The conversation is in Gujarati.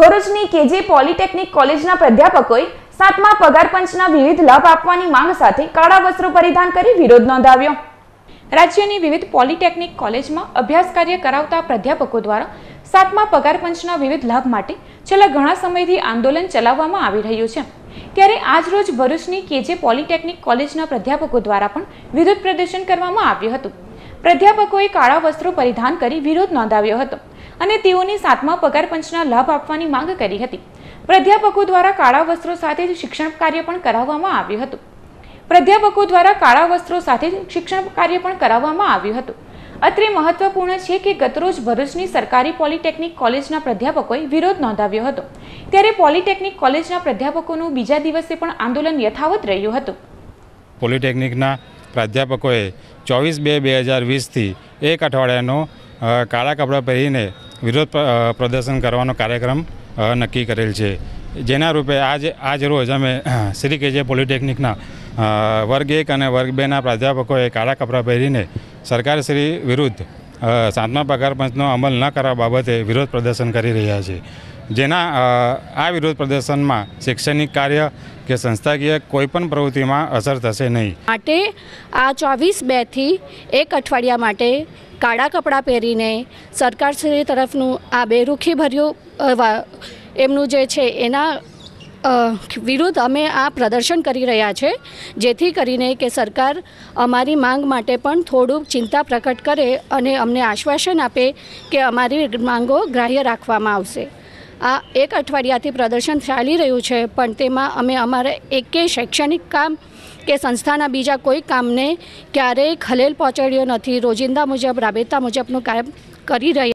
ભરૂચની કેજે પોલિટેકનિક કોલેજના પ્રાધ્યાપકોએ સાતમા પગાર પંચના વિવિધ લાભ આપવાની માંગ સાથે કાળા વસ્ત્રો પરિધાન કરી વિરોધ નોંધાવ્યો રાજ્યની વિવિધ પોલિટેકનિક કોલેજમાં અભ્યાસ કાર્ય કરાવતા પ્રાધ્યાપકો દ્વારા સાતમા પગાર પંચના વિવિધ લાભ માટે છેલ્લા ઘણા સમયથી આંદોલન ચલાવવામાં આવી રહ્યું છે ત્યારે આજરોજ ભરૂચની કેજે પોલિટેકનિક કોલેજના પ્રાધ્યાપકો દ્વારા પણ વિરોધ પ્રદર્શન કરવામાં આવ્યું હતું પ્રાધ્યાપકોએ કાળા વસ્ત્રો પરિધાન કરી વિરોધ નોંધાવ્યો હતો અને તેઓને સાતમા પગાર પંચના લાભ આપવાની માંગ કરી હતી પ્રાધ્યાપકો દ્વારા કાળા વસ્ત્રો સાથે જ શિક્ષણ કાર્ય પણ કરાવવામાં આવ્યું હતું પ્રાધ્યાપકો દ્વારા કાળા વસ્ત્રો સાથે જ શિક્ષણ કાર્ય પણ કરાવવામાં આવ્યું હતું અત્રે મહત્વપૂર્ણ છે કે ગતરોજ ભરૂચની સરકારી પોલિટેકનિક કોલેજના પ્રાધ્યાપકોએ વિરોધ નોંધાવ્યો હતો ત્યારે પોલિટેકનિક કોલેજના પ્રાધ્યાપકોનું બીજા દિવસે પણ આંદોલન યથાવત રહ્યું હતું પોલિટેકનિકના પ્રાધ્યાપકોએ ચોવીસ બે બે હજાર વીસથી એક અઠવાડિયાનો કાળા કપડાં પહેરીને વિરોધ પ્રદર્શન કરવાનો કાર્યક્રમ નક્કી કરેલ છે જેના રૂપે આજ આજ રોજ અમે શ્રી કેજે પોલિટેકનિકના વર્ગ એક અને વર્ગ બેના પ્રાધ્યાપકોએ કાળા કપડાં પહેરીને સરકારશ્રી વિરુદ્ધ સાતમા પગાર પંચનો અમલ ન કરવા બાબતે વિરોધ પ્રદર્શન કરી રહ્યા છે જેના આ વિરોધ પ્રદર્શનમાં શૈક્ષણિક કાર્ય કે સંસ્થાકીય પણ પ્રવૃત્તિમાં અસર થશે નહીં માટે આ ચોવીસ બેથી એક અઠવાડિયા માટે કાળા કપડાં પહેરીને સરકારશ્રી તરફનું આ બેરુખી ભર્યું એમનું જે છે એના વિરુદ્ધ અમે આ પ્રદર્શન કરી રહ્યા છે જેથી કરીને કે સરકાર અમારી માંગ માટે પણ થોડુંક ચિંતા પ્રકટ કરે અને અમને આશ્વાસન આપે કે અમારી માંગો ગ્રાહ્ય રાખવામાં આવશે આ એક અઠવાડિયાથી પ્રદર્શન ચાલી રહ્યું છે પણ તેમાં અમે અમારા એકે શૈક્ષણિક કામ કે સંસ્થાના બીજા કોઈ કામને ક્યારેય ખલેલ પહોંચાડ્યો નથી રોજિંદા મુજબ રાબેતા મુજબનું કામ કરી રહ્યા